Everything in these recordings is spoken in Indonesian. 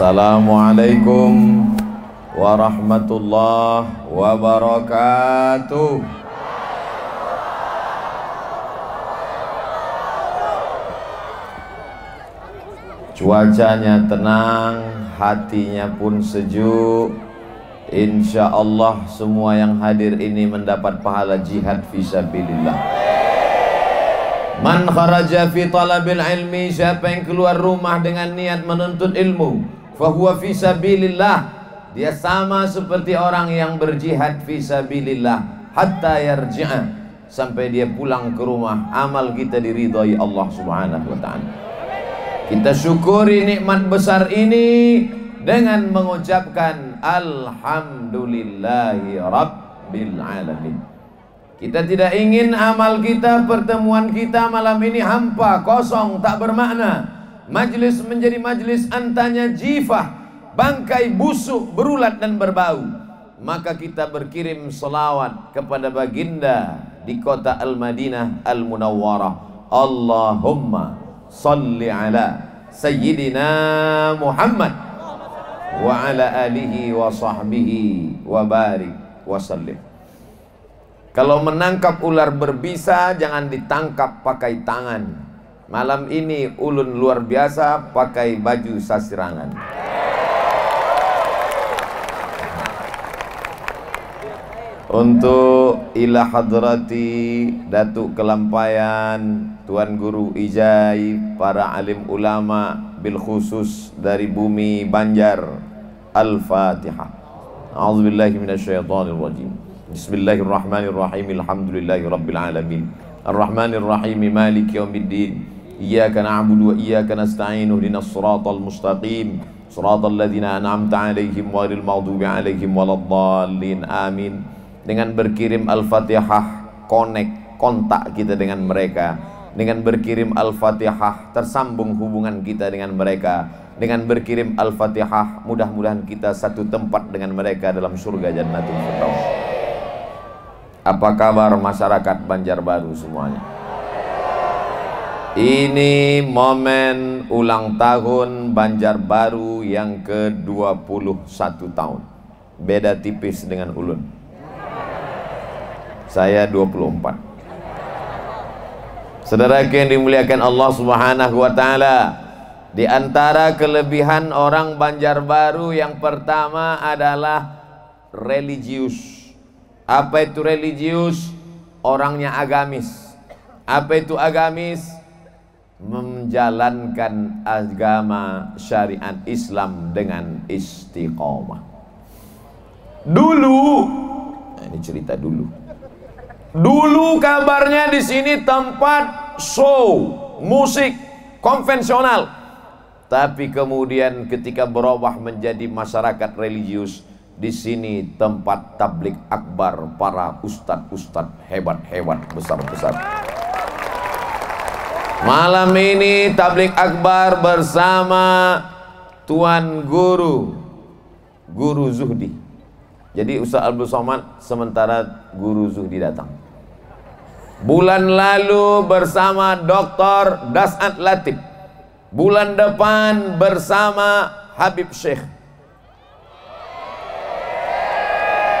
Assalamualaikum warahmatullahi wabarakatuh. Cuacanya tenang, hatinya pun sejuk. Insya Allah semua yang hadir ini mendapat pahala jihad visabilillah. Man kharaja fi talabil ilmi Siapa yang keluar rumah dengan niat menuntut ilmu fahuwa fisabilillah dia sama seperti orang yang berjihad fisabilillah hatta yarji'a sampai dia pulang ke rumah amal kita diridhai Allah Subhanahu wa taala kita syukuri nikmat besar ini dengan mengucapkan alhamdulillahi rabbil alamin kita tidak ingin amal kita pertemuan kita malam ini hampa kosong tak bermakna Majlis menjadi majlis antanya jifah. Bangkai busuk berulat dan berbau. Maka kita berkirim selawat kepada baginda di kota Al-Madinah Al-Munawwarah. Allahumma salli ala Sayyidina Muhammad wa ala alihi wa sahbihi wa barik wa sallim. Kalau menangkap ular berbisa jangan ditangkap pakai tangan. Malam ini ulun luar biasa pakai baju sasirangan. Untuk ilah hadrati Datuk Kelampayan Tuan Guru Ijai Para alim ulama Bil khusus dari bumi Banjar Al-Fatihah A'udzubillahiminasyaitanirrajim Bismillahirrahmanirrahim Alhamdulillahi Alamin Ar-Rahmanirrahim Maliki Yawmiddin إياك نعبد وإياك نستعين اهدنا الصراط المستقيم صراط الذين أنعمت عليهم غير المغضوب عليهم ولا الضالين آمين dengan berkirim Al-Fatihah connect kontak kita dengan mereka dengan berkirim Al-Fatihah tersambung hubungan kita dengan mereka dengan berkirim Al-Fatihah mudah-mudahan kita satu tempat dengan mereka dalam surga Jannatul Firdaus apa kabar masyarakat Banjarbaru semuanya ini momen ulang tahun Banjarbaru yang ke-21 tahun. Beda tipis dengan Ulun. Saya 24. Saudara yang dimuliakan Allah Subhanahu wa taala, di antara kelebihan orang Banjarbaru yang pertama adalah religius. Apa itu religius? Orangnya agamis. Apa itu agamis? menjalankan agama syariat Islam dengan istiqomah. Dulu, nah ini cerita dulu. Dulu kabarnya di sini tempat show musik konvensional. Tapi kemudian ketika berubah menjadi masyarakat religius, di sini tempat tablik akbar para ustadz-ustadz hebat-hebat besar-besar. Malam ini tablik akbar bersama Tuan Guru Guru Zuhdi. Jadi Ustaz Abdul Somad sementara Guru Zuhdi datang. Bulan lalu bersama Dr. Dasat Latif. Bulan depan bersama Habib Syekh.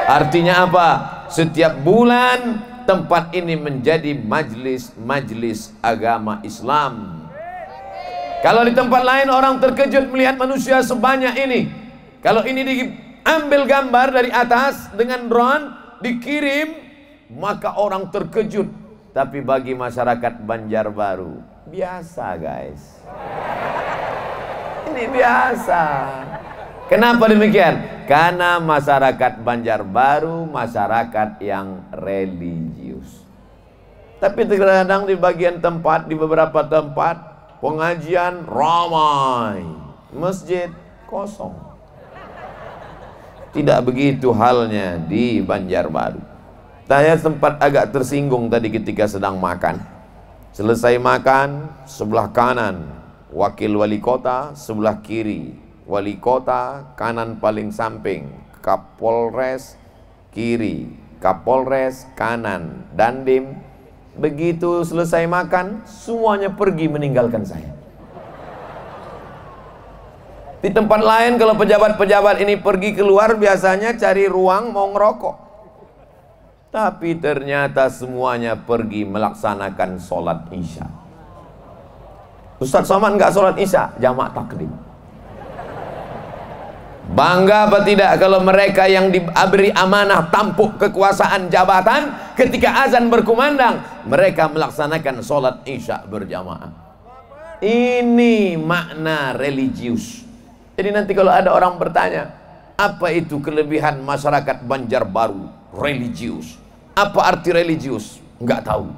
Artinya apa? Setiap bulan tempat ini menjadi majlis-majlis agama Islam. Kalau di tempat lain orang terkejut melihat manusia sebanyak ini. Kalau ini diambil gambar dari atas dengan drone, dikirim, maka orang terkejut. Tapi bagi masyarakat Banjarbaru, biasa guys. Ini biasa. Kenapa demikian? Karena masyarakat Banjarbaru masyarakat yang religi. Tapi terkadang di bagian tempat, di beberapa tempat, pengajian ramai. Masjid kosong. Tidak begitu halnya di Banjarbaru. Saya sempat agak tersinggung tadi ketika sedang makan. Selesai makan, sebelah kanan wakil wali kota, sebelah kiri wali kota, kanan paling samping, Kapolres kiri, Kapolres kanan, Dandim Begitu selesai makan, semuanya pergi meninggalkan saya. Di tempat lain kalau pejabat-pejabat ini pergi keluar biasanya cari ruang mau ngerokok. Tapi ternyata semuanya pergi melaksanakan sholat isya. Ustaz Soman nggak sholat isya, jamak taklim Bangga apa tidak kalau mereka yang diberi amanah tampuk kekuasaan jabatan ketika azan berkumandang mereka melaksanakan sholat isya berjamaah. Ini makna religius. Jadi nanti kalau ada orang bertanya apa itu kelebihan masyarakat Banjarbaru religius? Apa arti religius? Enggak tahu.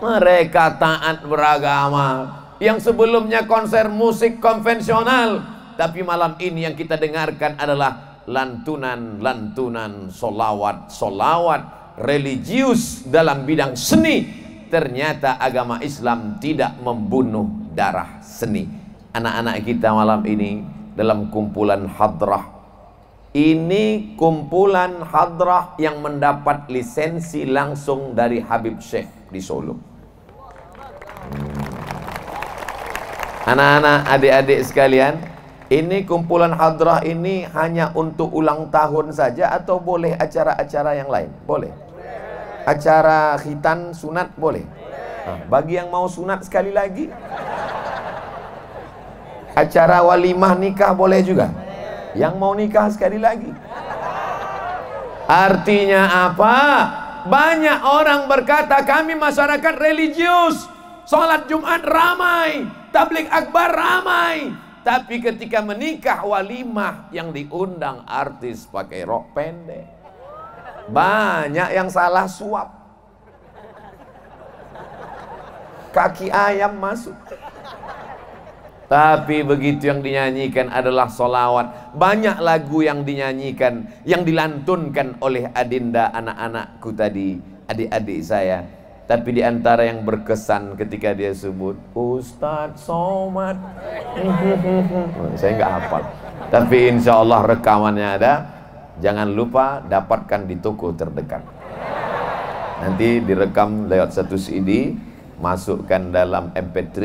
Mereka taat beragama yang sebelumnya konser musik konvensional tapi malam ini yang kita dengarkan adalah lantunan-lantunan solawat-solawat religius dalam bidang seni. Ternyata agama Islam tidak membunuh darah seni. Anak-anak kita malam ini dalam kumpulan hadrah. Ini kumpulan hadrah yang mendapat lisensi langsung dari Habib Syekh di Solo. Hmm. Anak-anak, adik-adik sekalian, ini kumpulan hadrah ini hanya untuk ulang tahun saja atau boleh acara-acara yang lain? Boleh. Acara khitan sunat boleh. Nah, bagi yang mau sunat sekali lagi. Acara walimah nikah boleh juga. Yang mau nikah sekali lagi. Artinya apa? Banyak orang berkata kami masyarakat religius. Sholat Jumat ramai, tablik akbar ramai, tapi ketika menikah walimah yang diundang artis pakai rok pendek. Banyak yang salah suap. Kaki ayam masuk. Tapi begitu yang dinyanyikan adalah solawat. Banyak lagu yang dinyanyikan, yang dilantunkan oleh adinda anak-anakku tadi, adik-adik saya tapi di antara yang berkesan ketika dia sebut Ustadz Somad Saya nggak hafal Tapi insya Allah rekamannya ada Jangan lupa dapatkan di toko terdekat Nanti direkam lewat satu CD Masukkan dalam MP3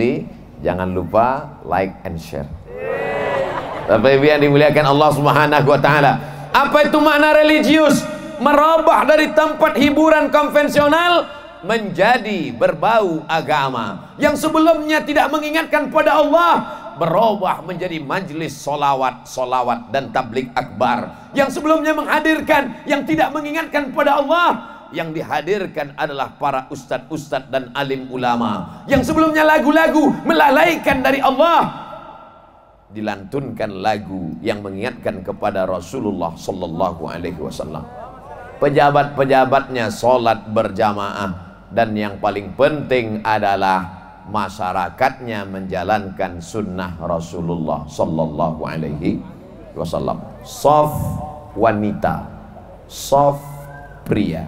Jangan lupa like and share Tapi biar dimuliakan Allah Subhanahu wa taala. Apa itu makna religius? Merubah dari tempat hiburan konvensional menjadi berbau agama yang sebelumnya tidak mengingatkan pada Allah berubah menjadi majlis solawat, solawat dan tablik akbar yang sebelumnya menghadirkan yang tidak mengingatkan pada Allah yang dihadirkan adalah para ustad-ustad dan alim ulama yang sebelumnya lagu-lagu melalaikan dari Allah dilantunkan lagu yang mengingatkan kepada Rasulullah Sallallahu Alaihi Wasallam pejabat-pejabatnya solat berjamaah dan yang paling penting adalah masyarakatnya menjalankan sunnah Rasulullah Sallallahu Alaihi Wasallam. Soft wanita, soft pria,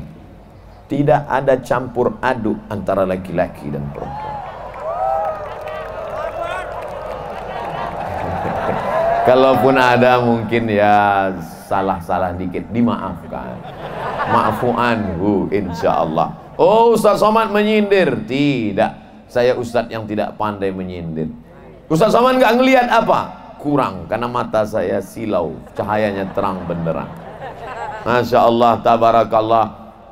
tidak ada campur aduk antara laki-laki dan perempuan. Kalaupun ada mungkin ya salah-salah dikit dimaafkan. Maafu anhu insya Allah. Oh Ustaz Somad menyindir. Tidak. Saya Ustaz yang tidak pandai menyindir. Ustaz Somad nggak ngelihat apa? Kurang. Karena mata saya silau. Cahayanya terang benderang. Masya Allah. Tabarakallah.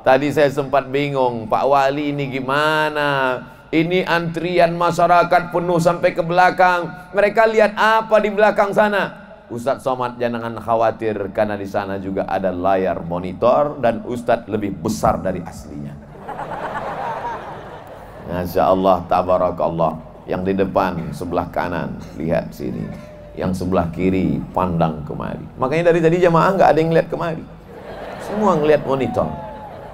Tadi saya sempat bingung. Pak Wali ini gimana? Ini antrian masyarakat penuh sampai ke belakang. Mereka lihat apa di belakang sana? Ustadz Somad jangan khawatir karena di sana juga ada layar monitor dan Ustadz lebih besar dari aslinya. Masya Allah, tabarakallah. Yang di depan, sebelah kanan, lihat sini. Yang sebelah kiri, pandang kemari. Makanya dari tadi jamaah nggak ada yang lihat kemari. Semua ngelihat monitor.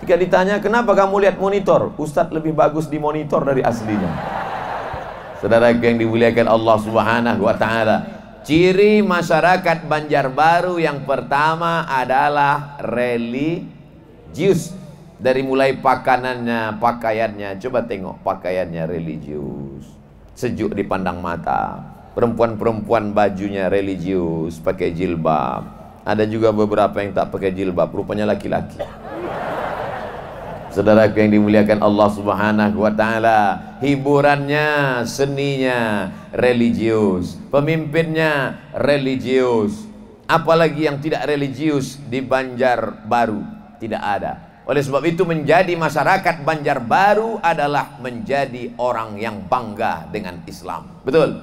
Jika ditanya, kenapa kamu lihat monitor? Ustadz lebih bagus di monitor dari aslinya. Saudara yang dimuliakan Allah Subhanahu wa Ta'ala, ciri masyarakat Banjarbaru yang pertama adalah religius dari mulai pakanannya, pakaiannya. Coba tengok pakaiannya religius. Sejuk dipandang mata. Perempuan-perempuan bajunya religius, pakai jilbab. Ada juga beberapa yang tak pakai jilbab, rupanya laki-laki. Saudara-saudara yang dimuliakan Allah Subhanahu wa taala, hiburannya, seninya religius, pemimpinnya religius. Apalagi yang tidak religius di Banjar Baru tidak ada. Oleh sebab itu menjadi masyarakat Banjarbaru adalah menjadi orang yang bangga dengan Islam. Betul?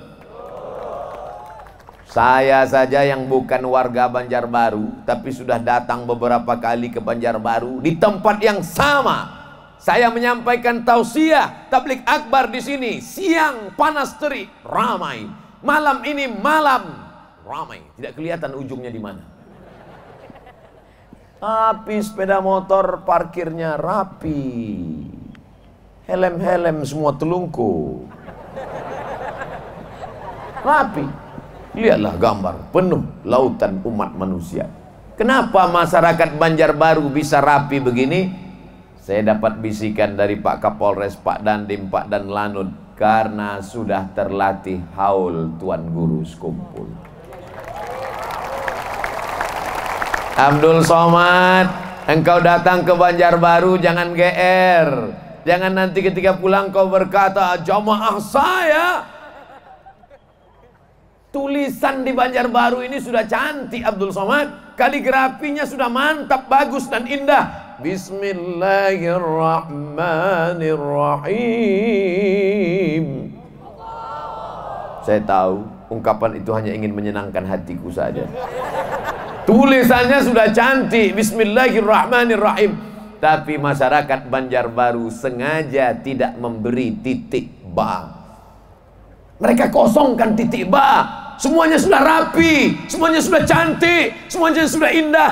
Saya saja yang bukan warga Banjarbaru, tapi sudah datang beberapa kali ke Banjarbaru di tempat yang sama. Saya menyampaikan tausiah tablik akbar di sini. Siang panas terik, ramai. Malam ini malam ramai. Tidak kelihatan ujungnya di mana. Tapi sepeda motor parkirnya rapi. Helm-helm semua telungku. Rapi. Lihatlah gambar penuh lautan umat manusia. Kenapa masyarakat Banjarbaru bisa rapi begini? Saya dapat bisikan dari Pak Kapolres, Pak Dandim, Pak Dan Lanud karena sudah terlatih haul Tuan Guru Sekumpul. Abdul Somad, engkau datang ke Banjarbaru jangan GR. Jangan nanti ketika pulang kau berkata jamaah saya. Tulisan di Banjarbaru ini sudah cantik Abdul Somad. Kaligrafinya sudah mantap, bagus dan indah. Bismillahirrahmanirrahim. Saya tahu ungkapan itu hanya ingin menyenangkan hatiku saja. Tulisannya sudah cantik Bismillahirrahmanirrahim Tapi masyarakat Banjarbaru sengaja tidak memberi titik ba Mereka kosongkan titik ba Semuanya sudah rapi Semuanya sudah cantik Semuanya sudah indah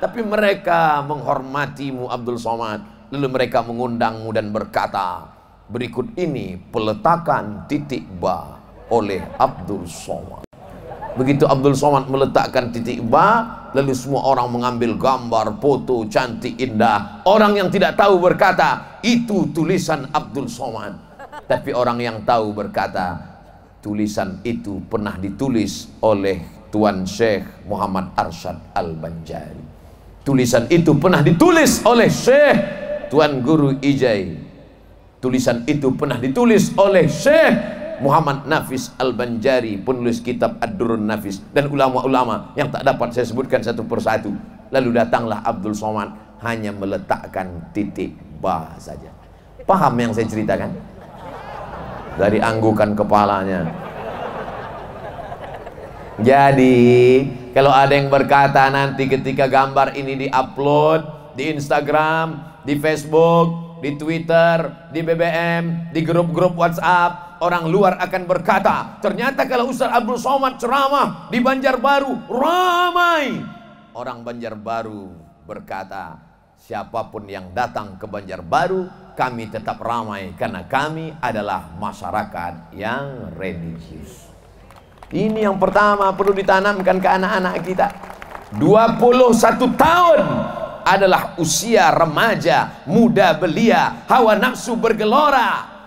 Tapi mereka menghormatimu Abdul Somad Lalu mereka mengundangmu dan berkata Berikut ini peletakan titik ba oleh Abdul Somad Begitu Abdul Somad meletakkan titik ba, lalu semua orang mengambil gambar, foto cantik indah. Orang yang tidak tahu berkata, itu tulisan Abdul Somad. Tapi orang yang tahu berkata, tulisan itu pernah ditulis oleh Tuan Syekh Muhammad Arsyad Al-Banjari. Tulisan itu pernah ditulis oleh Syekh Tuan Guru Ijai. Tulisan itu pernah ditulis oleh Syekh Muhammad Nafis Al-Banjari penulis kitab Ad-Durun Nafis dan ulama-ulama yang tak dapat saya sebutkan satu persatu lalu datanglah Abdul Somad hanya meletakkan titik bah saja paham yang saya ceritakan dari anggukan kepalanya jadi kalau ada yang berkata nanti ketika gambar ini diupload di Instagram di Facebook di Twitter, di BBM, di grup-grup WhatsApp, orang luar akan berkata, ternyata kalau Ustaz Abdul Somad ceramah di Banjarbaru ramai. Orang Banjarbaru berkata, siapapun yang datang ke Banjarbaru, kami tetap ramai karena kami adalah masyarakat yang religius. Ini yang pertama perlu ditanamkan ke anak-anak kita. 21 tahun adalah usia remaja, muda belia, hawa nafsu bergelora,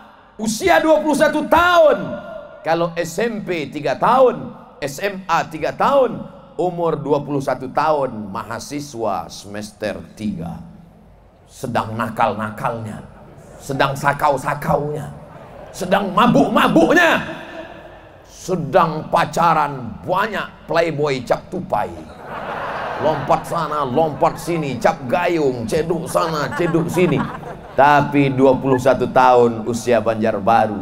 usia 21 tahun. Kalau SMP 3 tahun, SMA 3 tahun, umur 21 tahun mahasiswa semester 3. Sedang nakal-nakalnya, sedang sakau-sakaunya, sedang mabuk-mabuknya, sedang pacaran banyak playboy cap tupai. Lompat sana, lompat sini, cap gayung, ceduk sana, ceduk sini tapi 21 tahun usia Banjarbaru,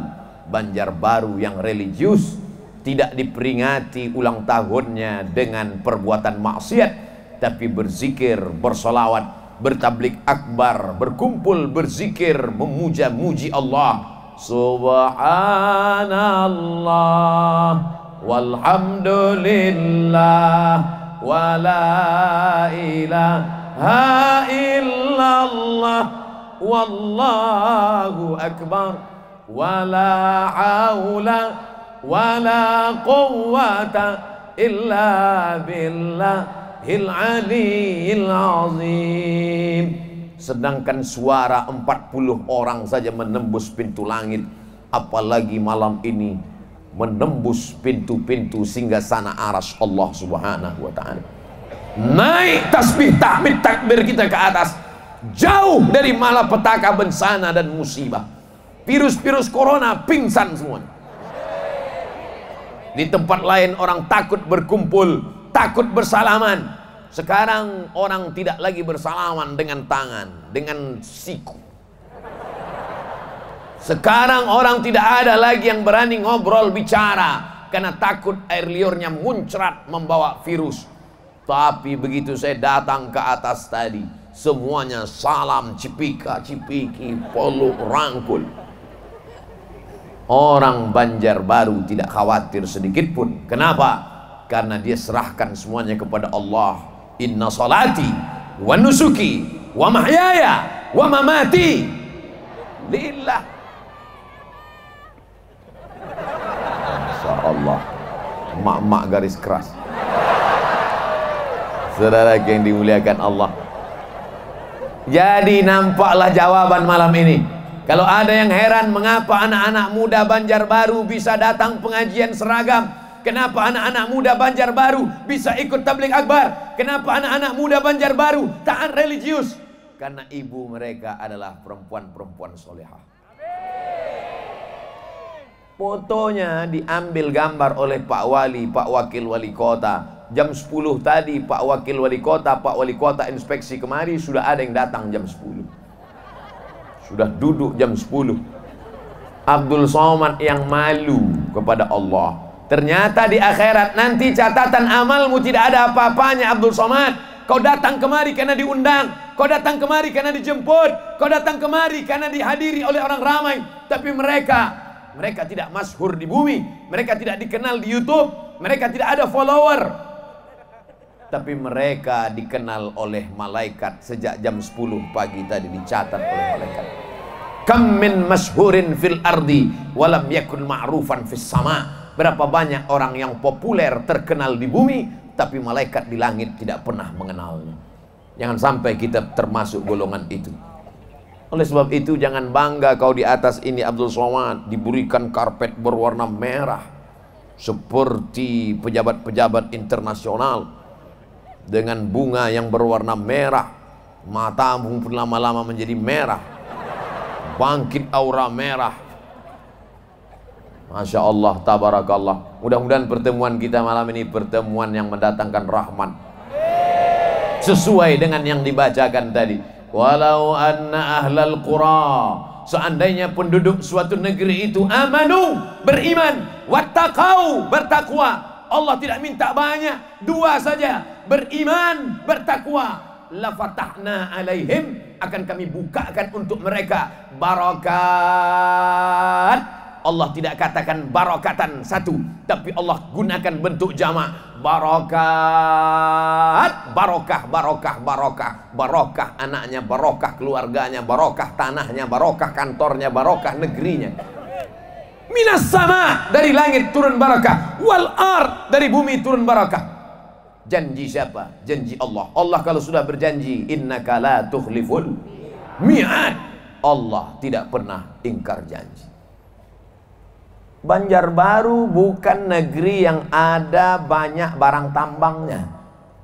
Banjarbaru yang religius tidak diperingati ulang tahunnya dengan perbuatan maksiat, tapi berzikir, bersolawat, bertablik akbar, berkumpul, berzikir, memuja-muji Allah. Subhanallah walhamdulillah wala ilaha illallah wallahu akbar wala haula wala quwwata illa billahil aliyil azim sedangkan suara 40 orang saja menembus pintu langit apalagi malam ini menembus pintu-pintu sehingga sana aras Allah Subhanahu wa taala naik tasbih tahmid takbir kita ke atas jauh dari malapetaka bencana dan musibah. Virus-virus corona pingsan semua. Di tempat lain orang takut berkumpul, takut bersalaman. Sekarang orang tidak lagi bersalaman dengan tangan, dengan siku. Sekarang orang tidak ada lagi yang berani ngobrol bicara karena takut air liurnya muncrat membawa virus. Tapi begitu saya datang ke atas tadi, semuanya salam cipika cipiki peluk rangkul orang Banjarbaru tidak khawatir sedikit pun kenapa karena dia serahkan semuanya kepada Allah inna salati wa nusuki wa mahyaya wa mamati lillah Masya Allah mak-mak garis keras saudara yang dimuliakan Allah jadi nampaklah jawaban malam ini. Kalau ada yang heran mengapa anak-anak muda Banjarbaru bisa datang pengajian seragam, Kenapa anak-anak muda Banjarbaru bisa ikut tablik akbar? Kenapa anak-anak muda Banjarbaru taat religius? Karena ibu mereka adalah perempuan-perempuan solehah. Fotonya diambil gambar oleh Pak Wali, Pak Wakil Wali Kota, jam 10 tadi Pak Wakil Wali Kota, Pak Wali Kota inspeksi kemari, sudah ada yang datang jam 10. Sudah duduk jam 10. Abdul Somad yang malu kepada Allah. Ternyata di akhirat nanti catatan amalmu tidak ada apa-apanya Abdul Somad. Kau datang kemari karena diundang. Kau datang kemari karena dijemput. Kau datang kemari karena dihadiri oleh orang ramai. Tapi mereka mereka tidak masyhur di bumi, mereka tidak dikenal di YouTube, mereka tidak ada follower, tapi mereka dikenal oleh malaikat sejak jam 10 pagi tadi dicatat oleh malaikat. Kam min mashurin fil ardi walam yakun ma'rufan fis sama. Berapa banyak orang yang populer terkenal di bumi tapi malaikat di langit tidak pernah mengenalnya. Jangan sampai kita termasuk golongan itu. Oleh sebab itu jangan bangga kau di atas ini Abdul Somad diberikan karpet berwarna merah seperti pejabat-pejabat internasional dengan bunga yang berwarna merah. Matamu pun lama-lama menjadi merah. Bangkit aura merah. Masya Allah, tabarakallah. Mudah-mudahan pertemuan kita malam ini pertemuan yang mendatangkan rahmat. Sesuai dengan yang dibacakan tadi. Walau anna ahlal qura seandainya penduduk suatu negeri itu amanu beriman wattaqau bertakwa Allah tidak minta banyak. Dua saja. Beriman, bertakwa. Lafatahna alaihim. Akan kami bukakan untuk mereka. Barakat. Allah tidak katakan barokatan satu. Tapi Allah gunakan bentuk jamak. Barokat. Barokah, barokah, barokah. Barokah anaknya, barokah keluarganya, barokah tanahnya, barokah kantornya, barokah negerinya minas sama dari langit turun barakah wal ar dari bumi turun barakah janji siapa janji Allah Allah kalau sudah berjanji innaka la tukhliful mi'ad Allah tidak pernah ingkar janji Banjarbaru bukan negeri yang ada banyak barang tambangnya.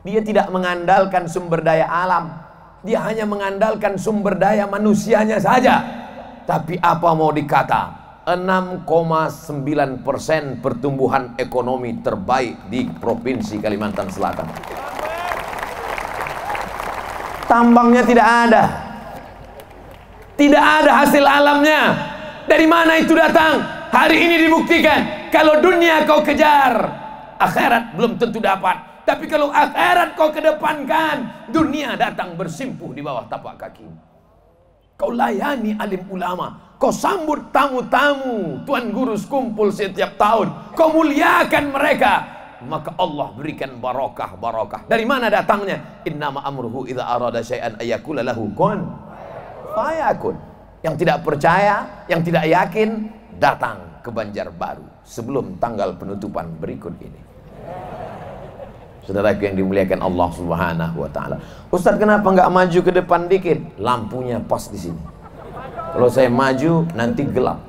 Dia tidak mengandalkan sumber daya alam. Dia hanya mengandalkan sumber daya manusianya saja. Tapi apa mau dikata? 6,9 persen pertumbuhan ekonomi terbaik di Provinsi Kalimantan Selatan. Tambangnya tidak ada. Tidak ada hasil alamnya. Dari mana itu datang? Hari ini dibuktikan. Kalau dunia kau kejar, akhirat belum tentu dapat. Tapi kalau akhirat kau kedepankan, dunia datang bersimpuh di bawah tapak kaki. Kau layani alim ulama, Kau sambut tamu-tamu Tuan Guru kumpul setiap tahun. Kau muliakan mereka. Maka Allah berikan barokah-barokah. Dari mana datangnya? Innama amruhu idha arada syai'an ayakula lahu kun. Fayakun. Yang tidak percaya, yang tidak yakin, datang ke Banjarbaru sebelum tanggal penutupan berikut ini. Saudaraku yang dimuliakan Allah Subhanahu wa taala. Ustaz kenapa nggak maju ke depan dikit? Lampunya pas di sini. Kalau saya maju nanti gelap.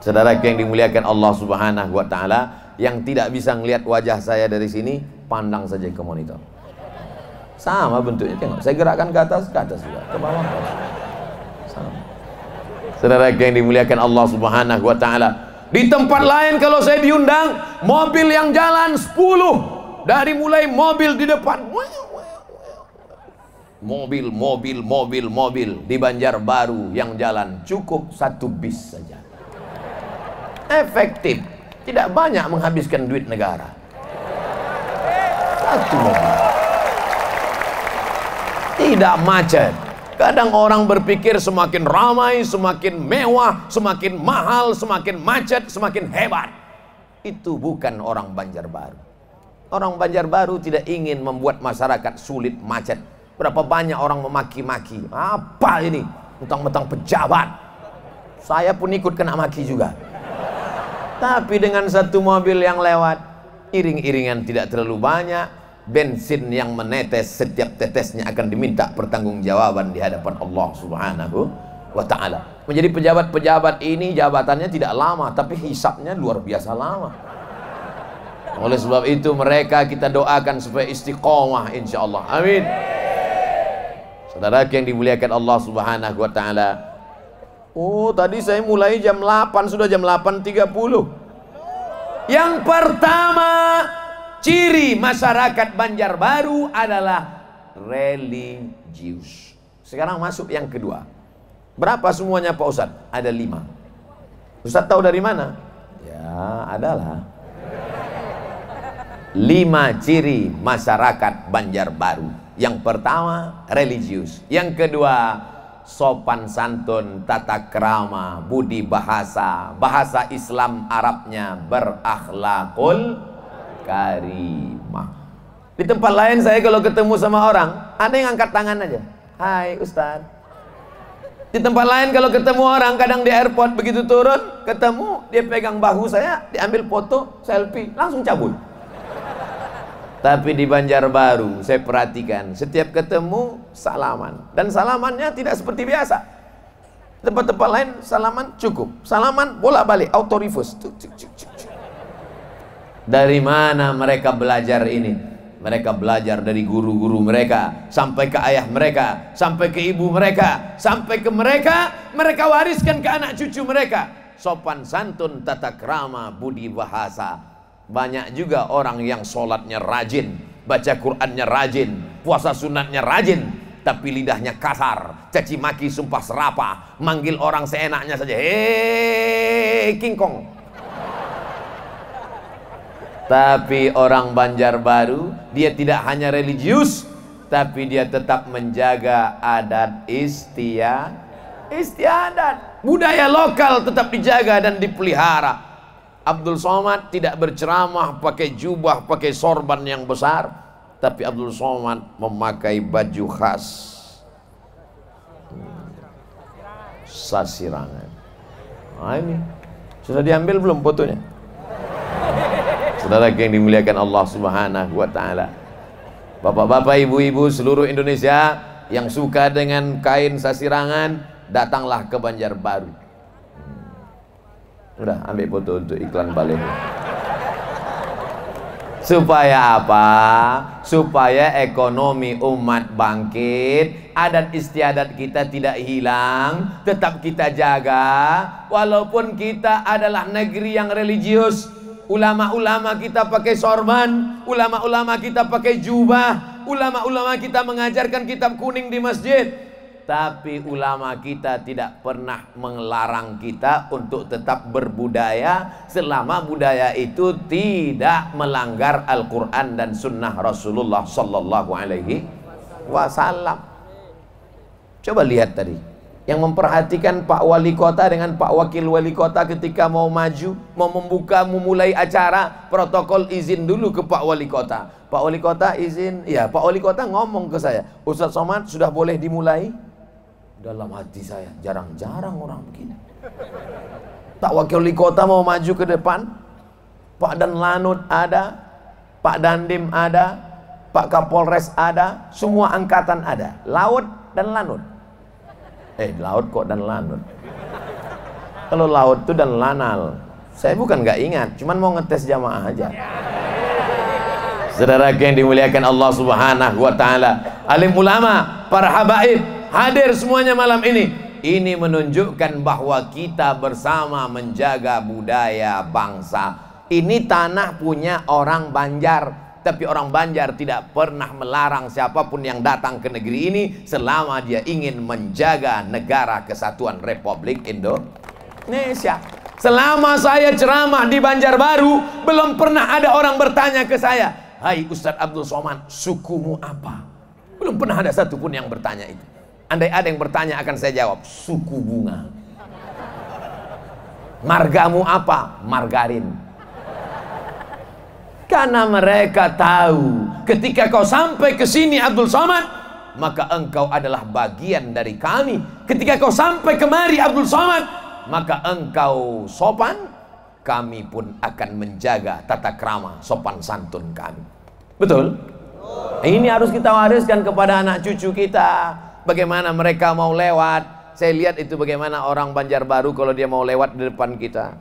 Saudara yang dimuliakan Allah Subhanahu wa taala yang tidak bisa ngelihat wajah saya dari sini, pandang saja ke monitor. Sama bentuknya tengok. Saya gerakkan ke atas, ke atas juga, ke bawah. Ke Sama. Saudara yang dimuliakan Allah Subhanahu wa taala, di tempat lain kalau saya diundang, mobil yang jalan 10 dari mulai mobil di depan, mobil, mobil, mobil, mobil di Banjarbaru yang jalan cukup satu bis saja. Efektif, tidak banyak menghabiskan duit negara. Satu mobil. Tidak macet. Kadang orang berpikir semakin ramai, semakin mewah, semakin mahal, semakin macet, semakin hebat. Itu bukan orang Banjarbaru. Orang Banjarbaru tidak ingin membuat masyarakat sulit macet Berapa banyak orang memaki-maki. Apa ini? Mentang-mentang pejabat. Saya pun ikut kena maki juga. Tapi dengan satu mobil yang lewat, iring-iringan tidak terlalu banyak, bensin yang menetes setiap tetesnya akan diminta pertanggungjawaban di hadapan Allah Subhanahu wa taala. Menjadi pejabat-pejabat ini jabatannya tidak lama, tapi hisapnya luar biasa lama. Oleh sebab itu mereka kita doakan supaya istiqomah insya Allah. Amin. Saudara yang dimuliakan Allah Subhanahu wa taala. Oh, tadi saya mulai jam 8, sudah jam 8.30. Yang pertama, ciri masyarakat Banjarbaru adalah religius. Sekarang masuk yang kedua. Berapa semuanya Pak Ustaz? Ada lima. Ustadz tahu dari mana? Ya, adalah lima ciri masyarakat Banjarbaru. Yang pertama, religius. Yang kedua, sopan santun, tata kerama, budi bahasa, bahasa Islam Arabnya berakhlakul karimah. Di tempat lain saya kalau ketemu sama orang, ada yang angkat tangan aja. Hai Ustaz. Di tempat lain kalau ketemu orang, kadang di airport begitu turun, ketemu, dia pegang bahu saya, diambil foto, selfie, langsung cabut. Tapi di Banjarbaru saya perhatikan setiap ketemu salaman dan salamannya tidak seperti biasa. Tempat-tempat lain salaman cukup. Salaman bola balik autorifus. Dari mana mereka belajar ini? Mereka belajar dari guru-guru mereka sampai ke ayah mereka, sampai ke ibu mereka, sampai ke mereka, mereka wariskan ke anak cucu mereka. Sopan santun, tata krama, budi bahasa, banyak juga orang yang sholatnya rajin, baca Qurannya rajin, puasa sunatnya rajin, tapi lidahnya kasar, caci maki, sumpah serapa, manggil orang seenaknya saja. Hei, King Kong. Tapi orang Banjarbaru, dia tidak hanya religius, tapi dia tetap menjaga adat istia, istiadat. Budaya lokal tetap dijaga dan dipelihara. Abdul Somad tidak berceramah pakai jubah, pakai sorban yang besar, tapi Abdul Somad memakai baju khas sasirangan. Nah, ini sudah diambil belum fotonya? Saudara yang dimuliakan Allah Subhanahu wa taala. Bapak-bapak, ibu-ibu seluruh Indonesia yang suka dengan kain sasirangan, datanglah ke Banjarbaru Udah, ambil foto untuk iklan balik. Supaya apa? Supaya ekonomi umat bangkit, adat istiadat kita tidak hilang, tetap kita jaga, walaupun kita adalah negeri yang religius. Ulama-ulama kita pakai sorban, ulama-ulama kita pakai jubah, ulama-ulama kita mengajarkan kitab kuning di masjid, tapi ulama kita tidak pernah melarang kita untuk tetap berbudaya selama budaya itu tidak melanggar Al-Quran dan Sunnah Rasulullah Sallallahu Alaihi Wasallam. Coba lihat tadi, yang memperhatikan Pak Wali Kota dengan Pak Wakil Wali Kota ketika mau maju, mau membuka, memulai acara, protokol izin dulu ke Pak Wali Kota. Pak Wali Kota izin, ya Pak Wali Kota ngomong ke saya, Ustadz Somad sudah boleh dimulai? Dalam hati saya, jarang-jarang orang begini. Tak wakil di kota mau maju ke depan. Pak Dan Lanut ada, Pak Dandim ada, Pak Kapolres ada, semua angkatan ada. Laut dan Lanut. Eh, laut kok dan Lanut. Kalau laut tuh dan lanal. Saya bukan nggak ingat, cuman mau ngetes jamaah aja. Saudara yang dimuliakan Allah Subhanahu wa taala, alim ulama, para habaib, hadir semuanya malam ini. Ini menunjukkan bahwa kita bersama menjaga budaya bangsa. Ini tanah punya orang Banjar. Tapi orang Banjar tidak pernah melarang siapapun yang datang ke negeri ini selama dia ingin menjaga negara kesatuan Republik Indonesia. Selama saya ceramah di Banjarbaru, belum pernah ada orang bertanya ke saya, Hai Ustadz Abdul Somad, sukumu apa? Belum pernah ada satupun yang bertanya itu. Andai ada yang bertanya akan saya jawab, suku bunga. Margamu apa? Margarin. Karena mereka tahu ketika kau sampai ke sini Abdul Somad, maka engkau adalah bagian dari kami. Ketika kau sampai kemari Abdul Somad, maka engkau sopan, kami pun akan menjaga tata krama sopan santun kami. Betul? Ini harus kita wariskan kepada anak cucu kita bagaimana mereka mau lewat. Saya lihat itu bagaimana orang Banjarbaru kalau dia mau lewat di depan kita.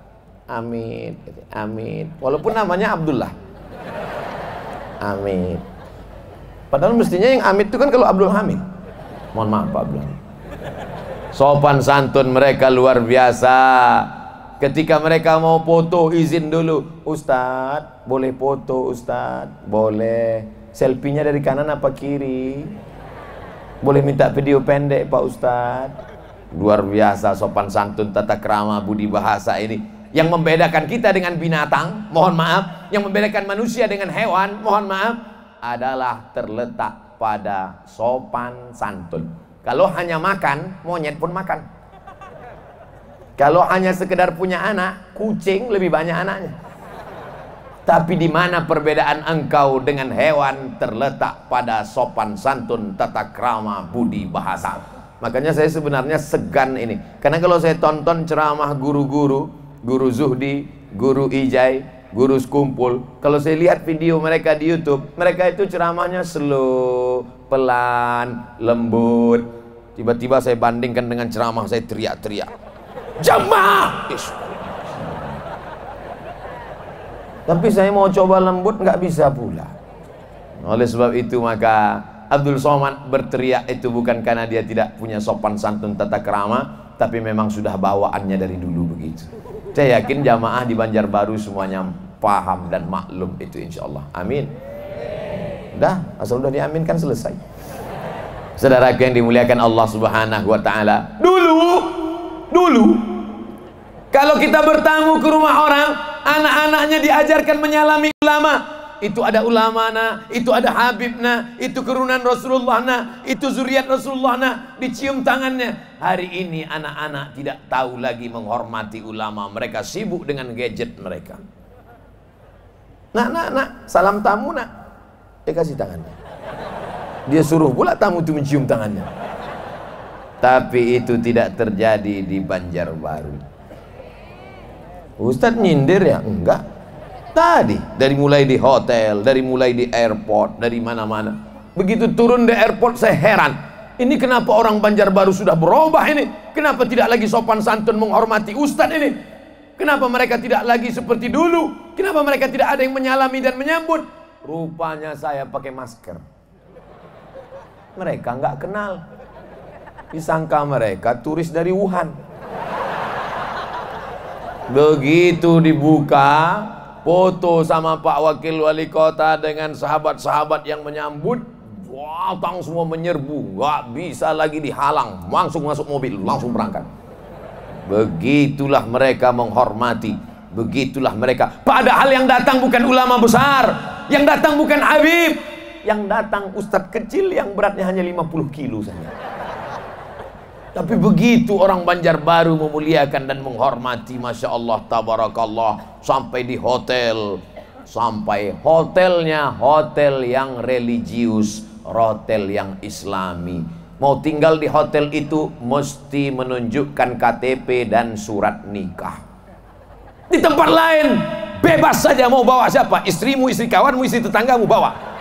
Amin, amin. Walaupun namanya Abdullah. Amin. Padahal mestinya yang Amin itu kan kalau Abdul Hamid. Mohon maaf Pak Abdul. Sopan santun mereka luar biasa. Ketika mereka mau foto izin dulu, Ustadz, boleh foto Ustadz, boleh. Selfie-nya dari kanan apa kiri? Boleh minta video pendek Pak Ustadz. Luar biasa sopan santun tata kerama budi bahasa ini. Yang membedakan kita dengan binatang, mohon maaf. Yang membedakan manusia dengan hewan, mohon maaf. Adalah terletak pada sopan santun. Kalau hanya makan, monyet pun makan. Kalau hanya sekedar punya anak, kucing lebih banyak anaknya. Tapi di mana perbedaan engkau dengan hewan terletak pada sopan santun, tata krama, budi bahasa. Makanya saya sebenarnya segan ini. Karena kalau saya tonton ceramah guru-guru, guru Zuhdi, guru Ijai, guru Skumpul, kalau saya lihat video mereka di YouTube, mereka itu ceramahnya slow, pelan, lembut. Tiba-tiba saya bandingkan dengan ceramah saya teriak-teriak. Jamaah. Tapi saya mau coba lembut nggak bisa pula. Oleh sebab itu maka Abdul Somad berteriak itu bukan karena dia tidak punya sopan santun tata kerama, tapi memang sudah bawaannya dari dulu begitu. Saya yakin jamaah di Banjarbaru semuanya paham dan maklum itu insya Allah. Amin. Dah, asal udah diaminkan selesai. Saudara yang dimuliakan Allah Subhanahu wa taala. Dulu, dulu kalau kita bertamu ke rumah orang, anak-anaknya diajarkan menyalami ulama, itu ada ulama nah, itu ada Habib nah, itu kerunan Rasulullah nah, itu zuriat Rasulullah nah, dicium tangannya. Hari ini anak-anak tidak tahu lagi menghormati ulama, mereka sibuk dengan gadget mereka. Nak, nak, nak, salam tamu nak. Dia kasih tangannya. Dia suruh pula tamu itu mencium tangannya. Tapi itu tidak terjadi di Banjarbaru. Ustadz nyindir ya? Enggak. Tadi, dari mulai di hotel, dari mulai di airport, dari mana-mana. Begitu turun di airport saya heran. Ini kenapa orang Banjarbaru sudah berubah ini? Kenapa tidak lagi sopan santun menghormati Ustadz ini? Kenapa mereka tidak lagi seperti dulu? Kenapa mereka tidak ada yang menyalami dan menyambut? Rupanya saya pakai masker. Mereka nggak kenal. Disangka mereka turis dari Wuhan begitu dibuka foto sama Pak Wakil Wali Kota dengan sahabat-sahabat yang menyambut datang semua menyerbu gak bisa lagi dihalang langsung masuk mobil langsung berangkat begitulah mereka menghormati begitulah mereka padahal yang datang bukan ulama besar yang datang bukan Habib yang datang Ustadz kecil yang beratnya hanya 50 kilo saja tapi begitu orang Banjarbaru memuliakan dan menghormati Masya Allah Tabarakallah Sampai di hotel Sampai hotelnya hotel yang religius Hotel yang islami Mau tinggal di hotel itu Mesti menunjukkan KTP dan surat nikah Di tempat lain Bebas saja mau bawa siapa Istrimu, istri kawanmu, istri tetanggamu bawa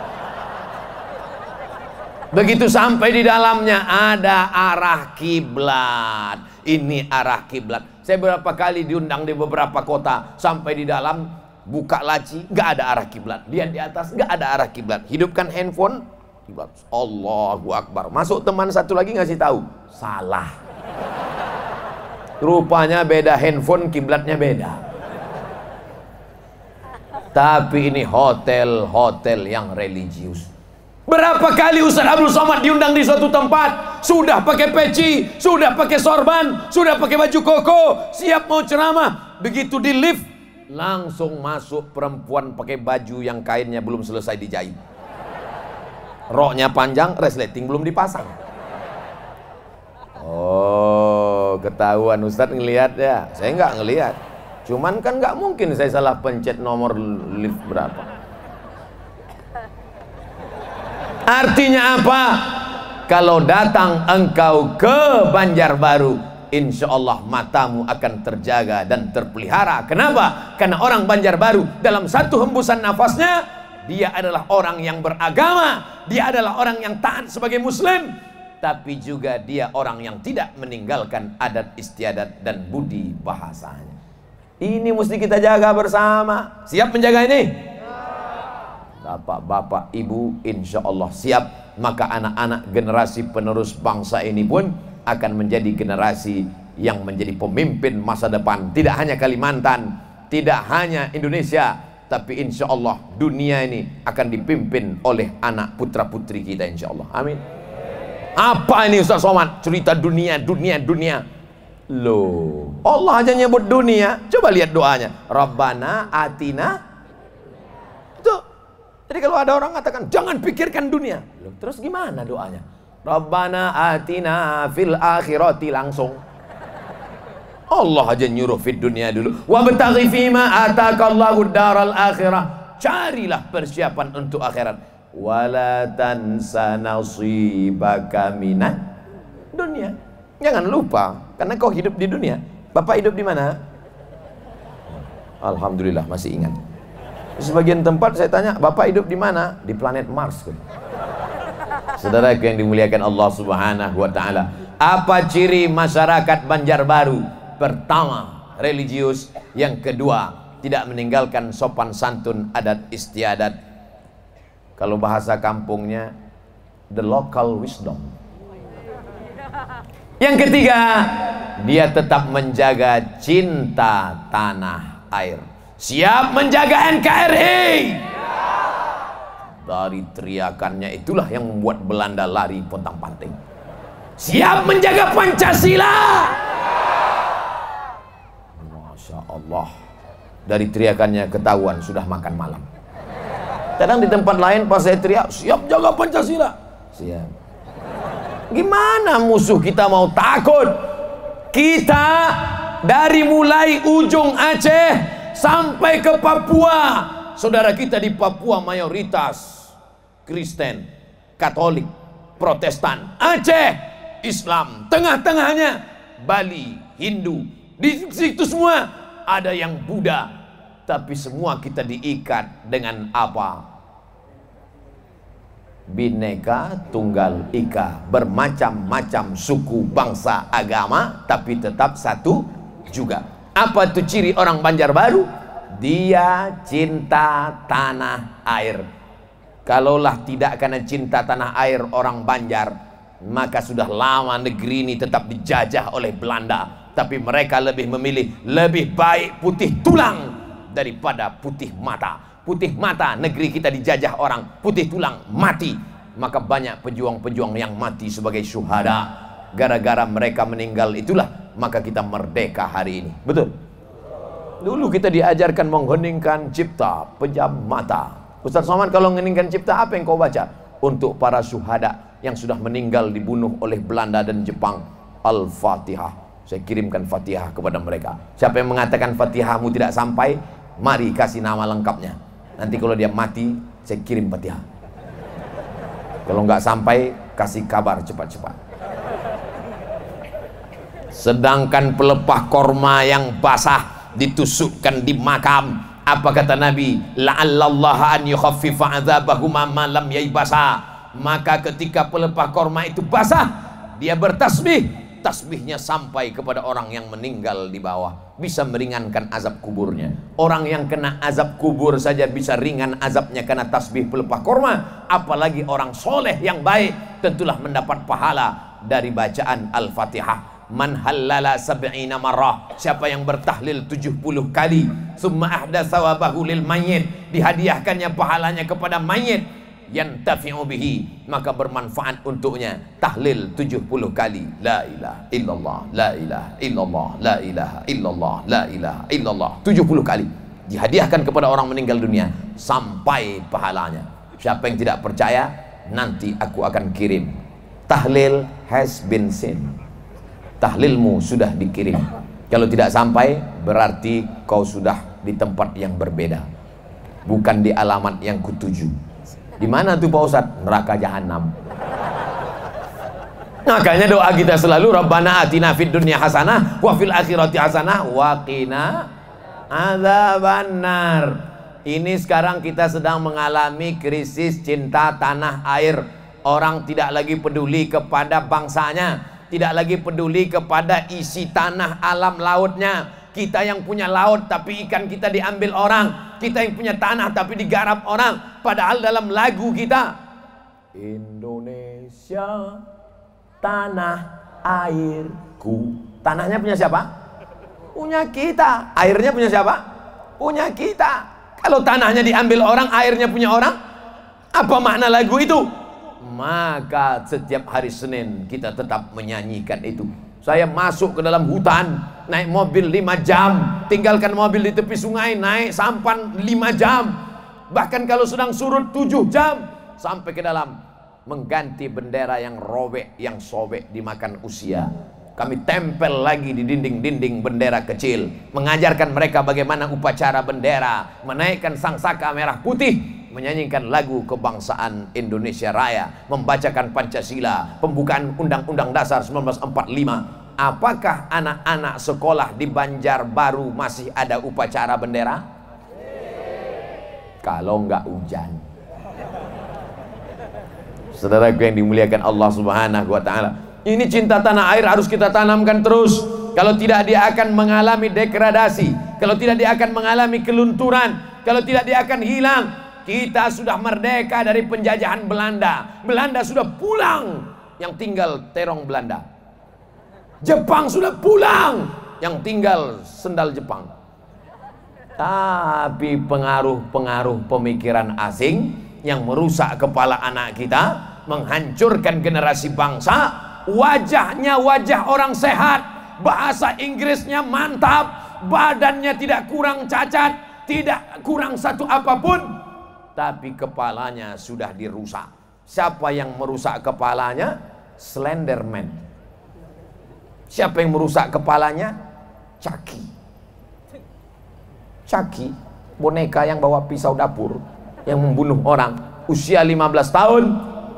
Begitu sampai di dalamnya ada arah kiblat. Ini arah kiblat. Saya beberapa kali diundang di beberapa kota sampai di dalam buka laci nggak ada arah kiblat. Lihat di atas nggak ada arah kiblat. Hidupkan handphone kiblat. Allahu Akbar. Masuk teman satu lagi ngasih tahu salah. Rupanya beda handphone kiblatnya beda. Tapi ini hotel-hotel yang religius Berapa kali Ustaz Abdul Somad diundang di suatu tempat, sudah pakai peci, sudah pakai sorban, sudah pakai baju koko, siap mau ceramah. Begitu di lift, langsung masuk perempuan pakai baju yang kainnya belum selesai dijahit. Roknya panjang, resleting belum dipasang. Oh, ketahuan Ustadz ngelihat ya. Saya nggak ngelihat. Cuman kan nggak mungkin saya salah pencet nomor lift berapa. Artinya apa? Kalau datang engkau ke Banjarbaru Insya Allah matamu akan terjaga dan terpelihara Kenapa? Karena orang Banjarbaru dalam satu hembusan nafasnya Dia adalah orang yang beragama Dia adalah orang yang taat sebagai muslim Tapi juga dia orang yang tidak meninggalkan adat istiadat dan budi bahasanya Ini mesti kita jaga bersama Siap menjaga ini? bapak-bapak, ibu, insya Allah siap. Maka anak-anak generasi penerus bangsa ini pun akan menjadi generasi yang menjadi pemimpin masa depan. Tidak hanya Kalimantan, tidak hanya Indonesia, tapi insya Allah dunia ini akan dipimpin oleh anak putra-putri kita insya Allah. Amin. Apa ini Ustaz Somad? Cerita dunia, dunia, dunia. Loh, Allah hanya nyebut dunia. Coba lihat doanya. Rabbana atina jadi kalau ada orang mengatakan jangan pikirkan dunia. Loh, terus gimana doanya? Rabbana atina fil akhirati langsung. Allah aja nyuruh fit dunia dulu. Wa betaghi fima atakallahu daral akhirah. Carilah persiapan untuk akhirat. Wala tansa nasibaka dunia. Jangan lupa karena kau hidup di dunia. Bapak hidup di mana? Alhamdulillah masih ingat. Di sebagian tempat saya tanya, Bapak hidup di mana? Di planet Mars. Saudara yang dimuliakan Allah Subhanahu wa taala. Apa ciri masyarakat Banjarbaru? Pertama, religius. Yang kedua, tidak meninggalkan sopan santun adat istiadat. Kalau bahasa kampungnya, the local wisdom. Yang ketiga, dia tetap menjaga cinta tanah air. Siap menjaga NKRI. Dari teriakannya itulah yang membuat Belanda lari pontang-panting. Siap menjaga Pancasila. Masya Allah. Dari teriakannya ketahuan sudah makan malam. Kadang di tempat lain pas saya teriak, siap jaga Pancasila. Siap. Gimana musuh kita mau takut? Kita dari mulai ujung Aceh sampai ke Papua. Saudara kita di Papua mayoritas Kristen, Katolik, Protestan, Aceh, Islam, tengah-tengahnya Bali, Hindu. Di situ semua ada yang Buddha, tapi semua kita diikat dengan apa? Bineka Tunggal Ika bermacam-macam suku, bangsa, agama tapi tetap satu juga. Apa tuh ciri orang Banjarbaru? Dia cinta tanah air. Kalaulah tidak karena cinta tanah air orang Banjar, maka sudah lama negeri ini tetap dijajah oleh Belanda. Tapi mereka lebih memilih lebih baik putih tulang daripada putih mata. Putih mata negeri kita dijajah orang, putih tulang mati. Maka banyak pejuang-pejuang yang mati sebagai syuhada gara-gara mereka meninggal itulah maka kita merdeka hari ini. Betul? Dulu kita diajarkan mengheningkan cipta, pejam mata. Ustaz Somad kalau mengheningkan cipta apa yang kau baca? Untuk para syuhada yang sudah meninggal dibunuh oleh Belanda dan Jepang. Al-Fatihah. Saya kirimkan Fatihah kepada mereka. Siapa yang mengatakan Fatihahmu tidak sampai, mari kasih nama lengkapnya. Nanti kalau dia mati, saya kirim Fatihah. Kalau nggak sampai, kasih kabar cepat-cepat sedangkan pelepah korma yang basah ditusukkan di makam apa kata Nabi la'allallaha an yukhaffifa ma lam yaibasa maka ketika pelepah korma itu basah dia bertasbih tasbihnya sampai kepada orang yang meninggal di bawah bisa meringankan azab kuburnya orang yang kena azab kubur saja bisa ringan azabnya karena tasbih pelepah korma apalagi orang soleh yang baik tentulah mendapat pahala dari bacaan al-fatihah man halala sab'ina marah siapa yang bertahlil 70 kali summa ahda sawabahu lil mayyit dihadiahkannya pahalanya kepada mayit yantafi'u bihi maka bermanfaat untuknya tahlil 70 kali la ilaha illallah la ilaha illallah la ilaha illallah la ilaha illallah 70 kali dihadiahkan kepada orang meninggal dunia sampai pahalanya siapa yang tidak percaya nanti aku akan kirim tahlil has been seen tahlilmu sudah dikirim. Kalau tidak sampai, berarti kau sudah di tempat yang berbeda. Bukan di alamat yang kutuju. Di mana tuh Pak Ustaz? Neraka jahanam. Makanya nah, doa kita selalu Rabbana atina fid dunya hasanah wa fil akhirati hasanah wa qina adzabannar. Ini sekarang kita sedang mengalami krisis cinta tanah air. Orang tidak lagi peduli kepada bangsanya, tidak lagi peduli kepada isi tanah alam lautnya kita yang punya laut tapi ikan kita diambil orang kita yang punya tanah tapi digarap orang padahal dalam lagu kita Indonesia tanah airku tanahnya punya siapa punya kita airnya punya siapa punya kita kalau tanahnya diambil orang airnya punya orang apa makna lagu itu maka setiap hari Senin kita tetap menyanyikan itu. Saya masuk ke dalam hutan, naik mobil 5 jam, tinggalkan mobil di tepi sungai, naik sampan 5 jam. Bahkan kalau sedang surut 7 jam sampai ke dalam mengganti bendera yang robek, yang sobek dimakan usia. Kami tempel lagi di dinding-dinding bendera kecil, mengajarkan mereka bagaimana upacara bendera, menaikkan sangsaka merah putih menyanyikan lagu kebangsaan Indonesia Raya, membacakan Pancasila, pembukaan Undang-Undang Dasar 1945. Apakah anak-anak sekolah di Banjarbaru masih ada upacara bendera? Kalau nggak hujan. Saudaraku yang dimuliakan Allah Subhanahu wa taala. Ini cinta tanah air harus kita tanamkan terus. Kalau tidak dia akan mengalami degradasi, kalau tidak dia akan mengalami kelunturan, kalau tidak dia akan hilang, kita sudah merdeka dari penjajahan Belanda. Belanda sudah pulang. Yang tinggal terong Belanda. Jepang sudah pulang. Yang tinggal sendal Jepang. Tapi pengaruh-pengaruh pemikiran asing yang merusak kepala anak kita, menghancurkan generasi bangsa, wajahnya wajah orang sehat, bahasa Inggrisnya mantap, badannya tidak kurang cacat, tidak kurang satu apapun, tapi kepalanya sudah dirusak. Siapa yang merusak kepalanya? Slenderman. Siapa yang merusak kepalanya? Caki. Caki, boneka yang bawa pisau dapur, yang membunuh orang. Usia 15 tahun,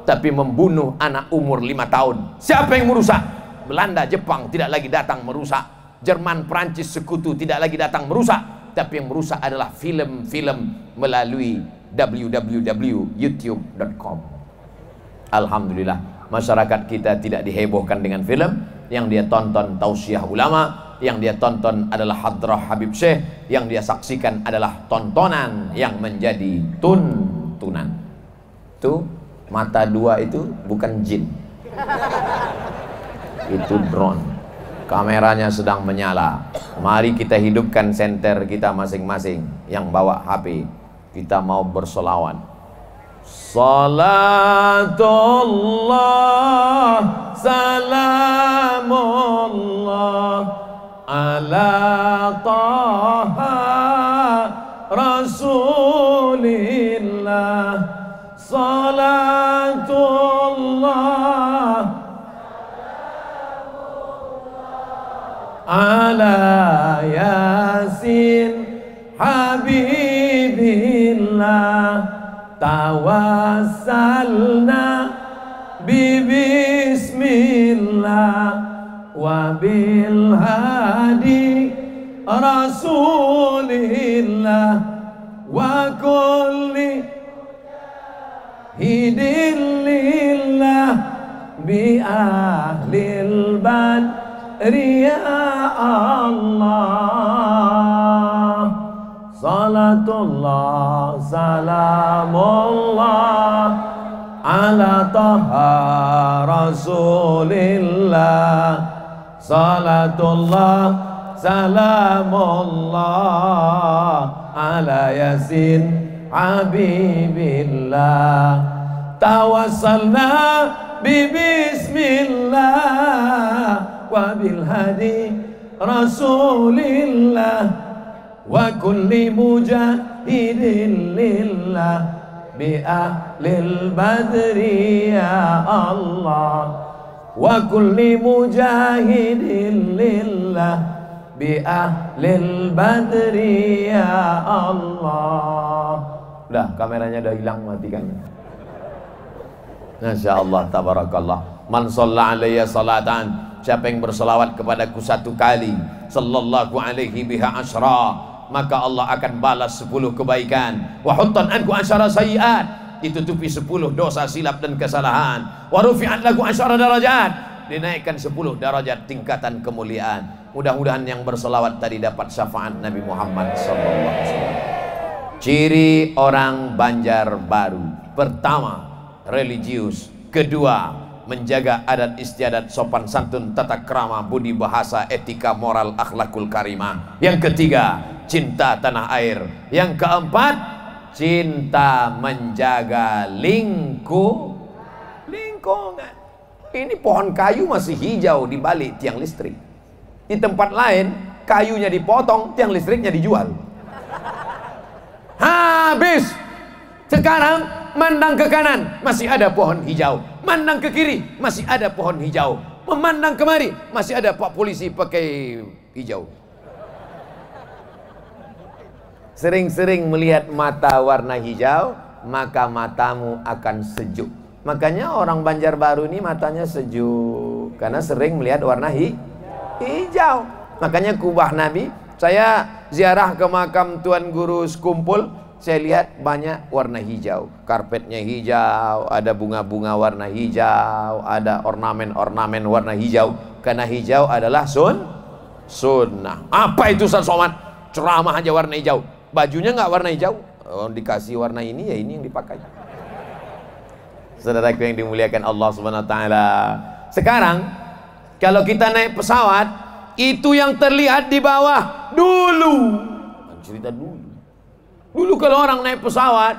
tapi membunuh anak umur 5 tahun. Siapa yang merusak? Belanda, Jepang tidak lagi datang merusak. Jerman, Prancis, Sekutu tidak lagi datang merusak. Tapi yang merusak adalah film-film melalui www.youtube.com Alhamdulillah masyarakat kita tidak dihebohkan dengan film yang dia tonton tausiah ulama yang dia tonton adalah hadrah Habib Syekh yang dia saksikan adalah tontonan yang menjadi tuntunan itu mata dua itu bukan jin itu drone kameranya sedang menyala. Mari kita hidupkan senter kita masing-masing yang bawa HP kita mau bersolawat. Salatullah Salamullah Ala Taha Rasulillah Salatullah Ala Yasin tawasalna bismillah wa bil hadi rasulillah wa kulli hidin bi ahlil badri ya Allah صلاة الله سلام الله على طه رسول الله صلاة الله سلام الله على ياسين حبيب الله توصلنا ببسم الله وبالهدي رسول الله wa kulli mujahidin lillah bi ahlil badri ya Allah wa kulli mujahidin lillah bi ahlil badri ya Allah udah kameranya udah hilang matikan Masya Allah tabarakallah man sholla alaiya salatan siapa yang bersalawat kepadaku satu kali sallallahu alaihi biha asyra maka Allah akan balas sepuluh kebaikan wa huttan anku asyara ditutupi sepuluh dosa silap dan kesalahan wa rufi'at lagu asyara darajat dinaikkan sepuluh darajat tingkatan kemuliaan mudah-mudahan yang berselawat tadi dapat syafaat Nabi Muhammad SAW. ciri orang Banjar baru pertama religius kedua menjaga adat istiadat sopan santun tata krama budi bahasa etika moral akhlakul karimah yang ketiga cinta tanah air. Yang keempat, cinta menjaga lingkung lingkungan. Ini pohon kayu masih hijau di balik tiang listrik. Di tempat lain, kayunya dipotong, tiang listriknya dijual. Habis. Sekarang mandang ke kanan masih ada pohon hijau, mandang ke kiri masih ada pohon hijau, memandang kemari masih ada pak polisi pakai hijau sering-sering melihat mata warna hijau, maka matamu akan sejuk. Makanya orang Banjarbaru ini matanya sejuk karena sering melihat warna hi hijau. Makanya kubah Nabi, saya ziarah ke makam Tuan Guru Sekumpul, saya lihat banyak warna hijau. Karpetnya hijau, ada bunga-bunga warna hijau, ada ornamen-ornamen warna hijau. Karena hijau adalah sun sunnah. Apa itu Ustaz Somad? Ceramah aja warna hijau. Bajunya nggak warna hijau. Oh, dikasih warna ini ya ini yang dipakai. Saudaraku yang dimuliakan Allah Subhanahu wa taala. Sekarang kalau kita naik pesawat, itu yang terlihat di bawah dulu. Cerita dulu. Dulu kalau orang naik pesawat,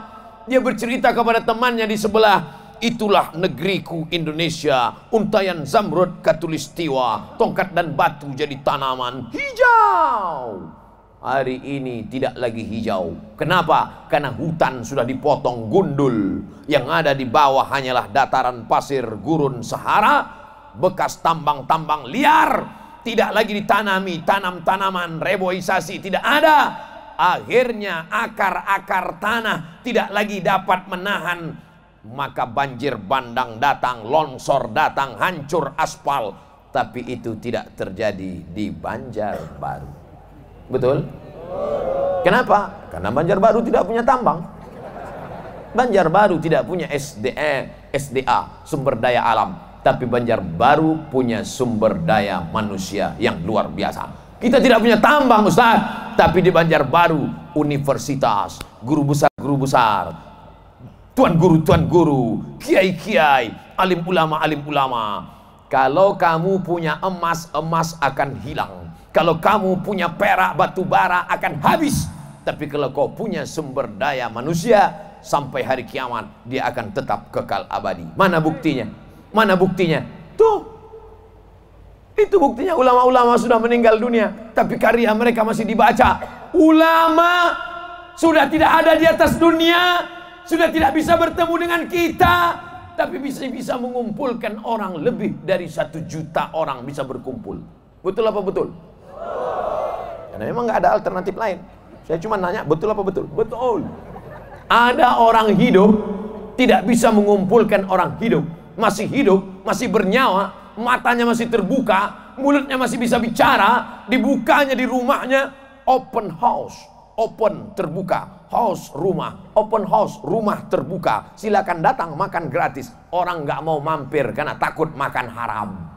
dia bercerita kepada temannya di sebelah, itulah negeriku Indonesia untayan zamrud katulistiwa tongkat dan batu jadi tanaman hijau hari ini tidak lagi hijau. Kenapa? Karena hutan sudah dipotong gundul. Yang ada di bawah hanyalah dataran pasir gurun Sahara, bekas tambang-tambang liar, tidak lagi ditanami, tanam-tanaman, reboisasi tidak ada. Akhirnya akar-akar tanah tidak lagi dapat menahan maka banjir bandang datang, longsor datang, hancur aspal. Tapi itu tidak terjadi di Banjarbaru. Betul? Kenapa? Karena Banjarbaru tidak punya tambang. Banjarbaru tidak punya SDE, SDA, sumber daya alam. Tapi Banjarbaru punya sumber daya manusia yang luar biasa. Kita tidak punya tambang Ustaz, tapi di Banjarbaru universitas, guru besar, guru besar, tuan guru, tuan guru, kiai, kiai, alim ulama, alim ulama. Kalau kamu punya emas, emas akan hilang. Kalau kamu punya perak batu bara akan habis. Tapi kalau kau punya sumber daya manusia sampai hari kiamat dia akan tetap kekal abadi. Mana buktinya? Mana buktinya? Tuh. Itu buktinya ulama-ulama sudah meninggal dunia tapi karya mereka masih dibaca. Ulama sudah tidak ada di atas dunia, sudah tidak bisa bertemu dengan kita, tapi bisa bisa mengumpulkan orang lebih dari satu juta orang bisa berkumpul. Betul apa betul? Karena memang nggak ada alternatif lain. Saya cuma nanya, betul apa betul? Betul. Ada orang hidup tidak bisa mengumpulkan orang hidup. Masih hidup, masih bernyawa, matanya masih terbuka, mulutnya masih bisa bicara, dibukanya di rumahnya open house, open terbuka, house rumah, open house rumah terbuka. Silakan datang makan gratis. Orang nggak mau mampir karena takut makan haram.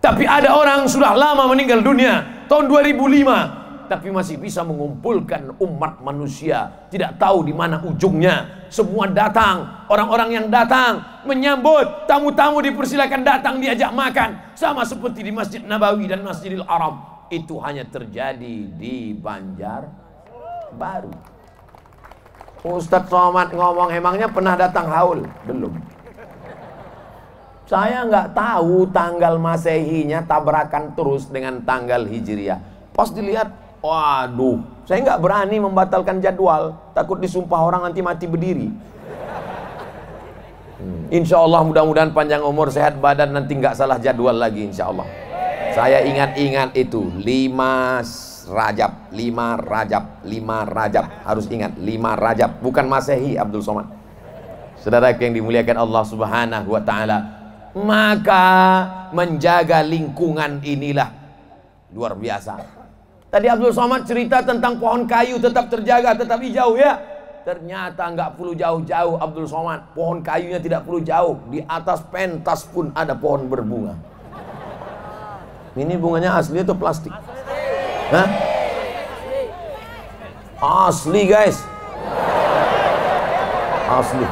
Tapi ada orang sudah lama meninggal dunia, tahun 2005, tapi masih bisa mengumpulkan umat manusia. Tidak tahu di mana ujungnya. Semua datang, orang-orang yang datang menyambut tamu-tamu dipersilakan datang diajak makan, sama seperti di Masjid Nabawi dan Masjidil Haram. Itu hanya terjadi di Banjar Baru. Ustadz Somad ngomong emangnya pernah datang haul? Belum. Saya nggak tahu tanggal masehinya tabrakan terus dengan tanggal hijriah. Pas dilihat, waduh, saya nggak berani membatalkan jadwal. Takut disumpah orang nanti mati berdiri. Hmm. Insya Allah mudah-mudahan panjang umur sehat badan nanti nggak salah jadwal lagi insya Allah. Saya ingat-ingat itu lima Rajab, lima Rajab, lima Rajab harus ingat lima Rajab bukan Masehi Abdul Somad. Saudara yang dimuliakan Allah Subhanahu Wa Taala, maka menjaga lingkungan inilah luar biasa. Tadi Abdul Somad cerita tentang pohon kayu tetap terjaga, tetap hijau ya. Ternyata nggak perlu jauh-jauh Abdul Somad. Pohon kayunya tidak perlu jauh. Di atas pentas pun ada pohon berbunga. Ini bunganya asli atau plastik? Asli. Hah? Asli guys. Asli.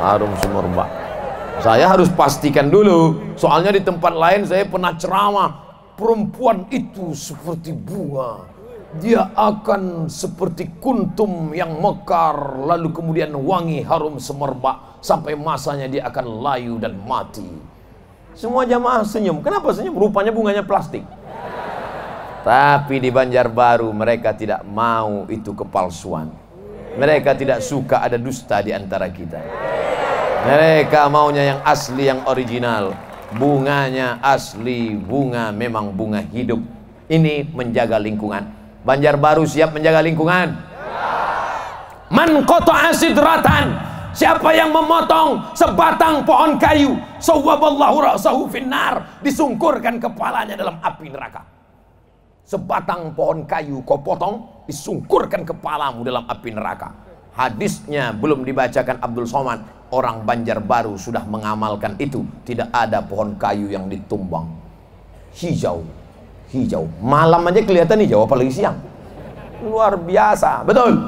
Harum semerbak saya harus pastikan dulu. Soalnya di tempat lain saya pernah ceramah. Perempuan itu seperti bunga. Dia akan seperti kuntum yang mekar. Lalu kemudian wangi harum semerbak. Sampai masanya dia akan layu dan mati. Semua jamaah senyum. Kenapa senyum? Rupanya bunganya plastik. Tapi di Banjarbaru mereka tidak mau itu kepalsuan. Mereka tidak suka ada dusta di antara kita. Mereka maunya yang asli, yang original. Bunganya asli, bunga memang bunga hidup. Ini menjaga lingkungan. Banjarbaru siap menjaga lingkungan. Man koto asid ratan? Siapa yang memotong sebatang pohon kayu, sawaballahu ra'sahu finnar, disungkurkan kepalanya dalam api neraka. Sebatang pohon kayu kau potong, disungkurkan kepalamu dalam api neraka hadisnya belum dibacakan Abdul Somad Orang Banjarbaru sudah mengamalkan itu. Tidak ada pohon kayu yang ditumbang. Hijau. Hijau. Malam aja kelihatan hijau, apalagi siang. Luar biasa. Betul.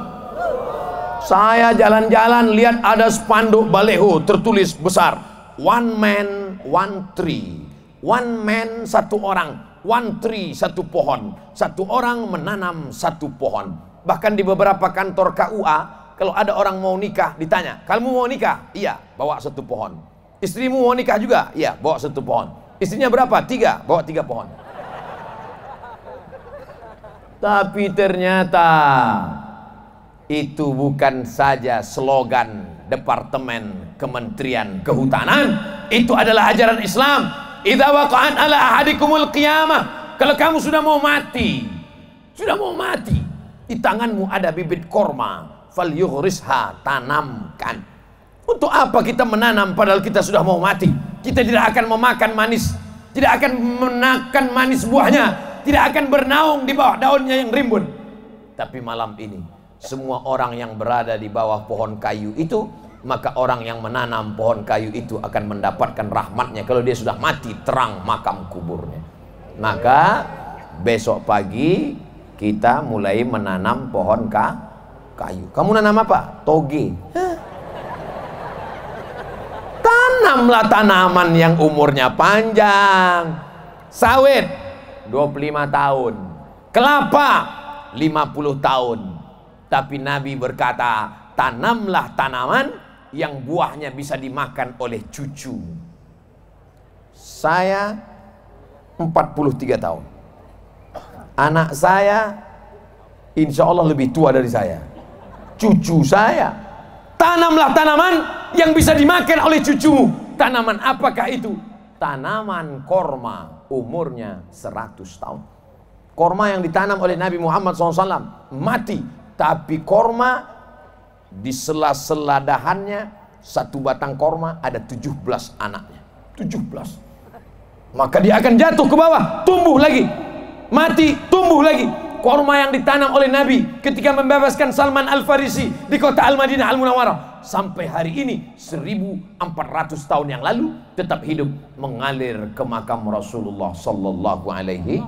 Saya jalan-jalan lihat ada spanduk baleho tertulis besar. One man, one tree. One man, satu orang. One tree, satu pohon. Satu orang menanam satu pohon. Bahkan di beberapa kantor KUA kalau ada orang mau nikah, ditanya, kamu mau nikah? Iya, bawa satu pohon. Istrimu mau nikah juga? Iya, bawa satu pohon. Istrinya berapa? Tiga, bawa tiga pohon. Tapi ternyata itu bukan saja slogan Departemen Kementerian Kehutanan. Itu adalah ajaran Islam. Idza waqa'an ala ahadikumul qiyamah. Kalau kamu sudah mau mati, sudah mau mati, di tanganmu ada bibit korma fal yughrisha tanamkan untuk apa kita menanam padahal kita sudah mau mati kita tidak akan memakan manis tidak akan menakan manis buahnya tidak akan bernaung di bawah daunnya yang rimbun tapi malam ini semua orang yang berada di bawah pohon kayu itu maka orang yang menanam pohon kayu itu akan mendapatkan rahmatnya kalau dia sudah mati terang makam kuburnya maka besok pagi kita mulai menanam pohon kayu kayu. Kamu nanam apa? Toge. Hah? Tanamlah tanaman yang umurnya panjang. Sawit 25 tahun. Kelapa 50 tahun. Tapi Nabi berkata, tanamlah tanaman yang buahnya bisa dimakan oleh cucu. Saya 43 tahun. Anak saya insya Allah lebih tua dari saya cucu saya. Tanamlah tanaman yang bisa dimakan oleh cucumu. Tanaman apakah itu? Tanaman korma umurnya 100 tahun. Korma yang ditanam oleh Nabi Muhammad SAW mati. Tapi korma di sela-sela dahannya satu batang korma ada 17 anaknya. 17. Maka dia akan jatuh ke bawah, tumbuh lagi. Mati, tumbuh lagi korma yang ditanam oleh Nabi ketika membebaskan Salman Al-Farisi di kota Al-Madinah Al-Munawwarah sampai hari ini 1400 tahun yang lalu tetap hidup mengalir ke makam Rasulullah sallallahu alaihi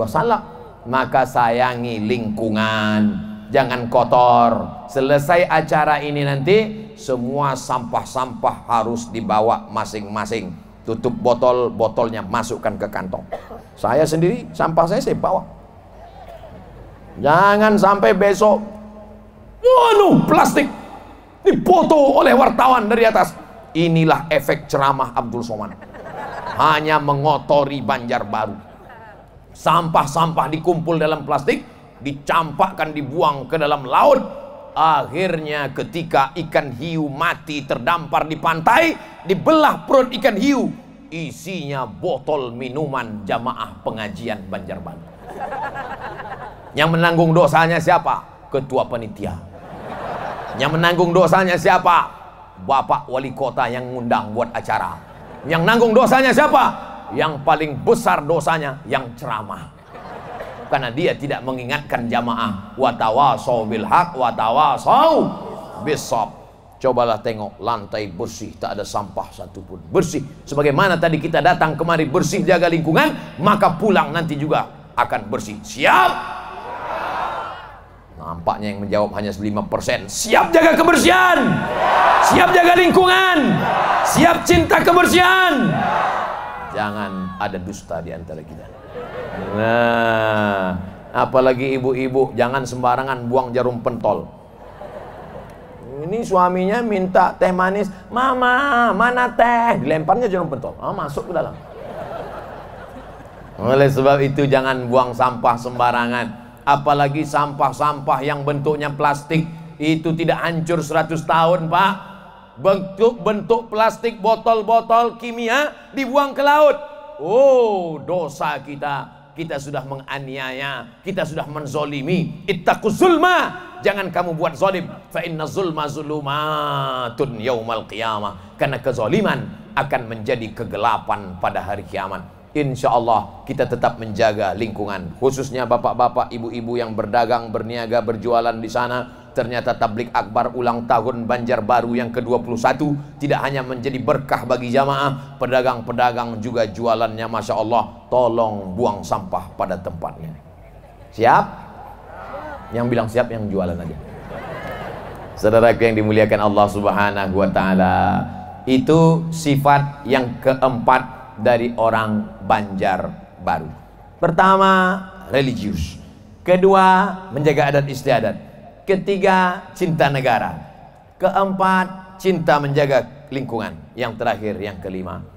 wasallam maka sayangi lingkungan jangan kotor selesai acara ini nanti semua sampah-sampah harus dibawa masing-masing tutup botol botolnya masukkan ke kantong saya sendiri sampah saya saya bawa Jangan sampai besok waduh plastik dipoto oleh wartawan dari atas. Inilah efek ceramah Abdul Somad. Hanya mengotori Banjarbaru. Sampah-sampah dikumpul dalam plastik, dicampakkan dibuang ke dalam laut. Akhirnya ketika ikan hiu mati terdampar di pantai, dibelah perut ikan hiu. Isinya botol minuman jamaah pengajian Banjarbaru. Yang menanggung dosanya siapa? Ketua penitia. Yang menanggung dosanya siapa? Bapak wali kota yang ngundang buat acara. Yang nanggung dosanya siapa? Yang paling besar dosanya yang ceramah. Karena dia tidak mengingatkan jamaah. hak bilhaq, watawasau bisab cobalah tengok lantai bersih tak ada sampah satupun bersih sebagaimana tadi kita datang kemari bersih jaga lingkungan maka pulang nanti juga akan bersih siap Nampaknya yang menjawab hanya 5%. Siap jaga kebersihan. Siap jaga lingkungan. Siap cinta kebersihan. Jangan ada dusta di antara kita. Nah, apalagi ibu-ibu jangan sembarangan buang jarum pentol. Ini suaminya minta teh manis, "Mama, mana teh?" Dilemparnya jarum pentol. Ah, masuk ke dalam. Oleh sebab itu jangan buang sampah sembarangan apalagi sampah-sampah yang bentuknya plastik itu tidak hancur 100 tahun pak bentuk bentuk plastik botol-botol kimia dibuang ke laut oh dosa kita kita sudah menganiaya, kita sudah menzolimi. Ittaqu zulma, jangan kamu buat zolim. Fa inna zulma zulumatun yaumal qiyamah. Karena kezoliman akan menjadi kegelapan pada hari kiamat insya Allah kita tetap menjaga lingkungan. Khususnya bapak-bapak, ibu-ibu yang berdagang, berniaga, berjualan di sana. Ternyata tablik akbar ulang tahun Banjarbaru yang ke-21 tidak hanya menjadi berkah bagi jamaah, pedagang-pedagang juga jualannya Masya Allah. Tolong buang sampah pada tempatnya. Siap? Yang bilang siap, yang jualan aja. saudara-saudara yang dimuliakan Allah Subhanahu wa taala, itu sifat yang keempat dari orang Banjar baru. Pertama, religius. Kedua, menjaga adat istiadat. Ketiga, cinta negara. Keempat, cinta menjaga lingkungan. Yang terakhir, yang kelima,